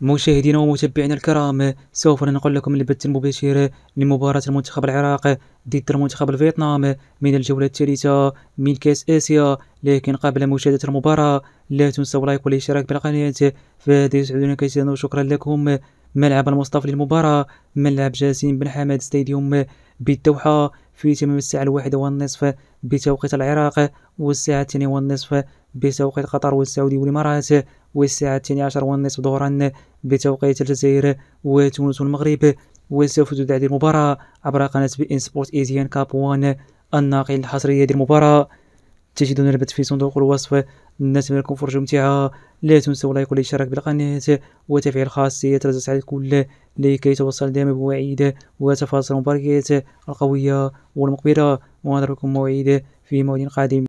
مشاهدينا ومتابعينا الكرام سوف ننقل لكم البث المباشر لمباراة المنتخب العراق ضد المنتخب الفيتنام من الجولة الثالثة من كأس آسيا لكن قبل مشاهدة المباراة لا تنسوا اللايك والاشتراك بالقناة فهذا يسعدنا كثيرا وشكرا لكم ملعب المصطفى للمباراة ملعب جاسين بن حماد ستاديوم بالدوحة في تمام الساعة الواحدة والنصف بتوقيت العراق والساعة الثانية والنصف بتوقيت قطر والسعودية والإمارات والساعة الثانية عشر والنصف ظهرا بتوقيت الجزائر وتونس والمغرب وسوف تدعى المباراة عبر قناة بي إن سبورت إيزيان كاب وان الناقل الحصرية المباراة تجدون البث في صندوق الوصف نتمنى لكم فرجة ممتعة لا تنسوا لايك والاشتراك بالقناة وتفعيل خاصية الجرس على الكل لكي توصل دائما بوعيد وتفاصيل المباريات القوية والمقبلة ونضربكم موعد في موعد قادم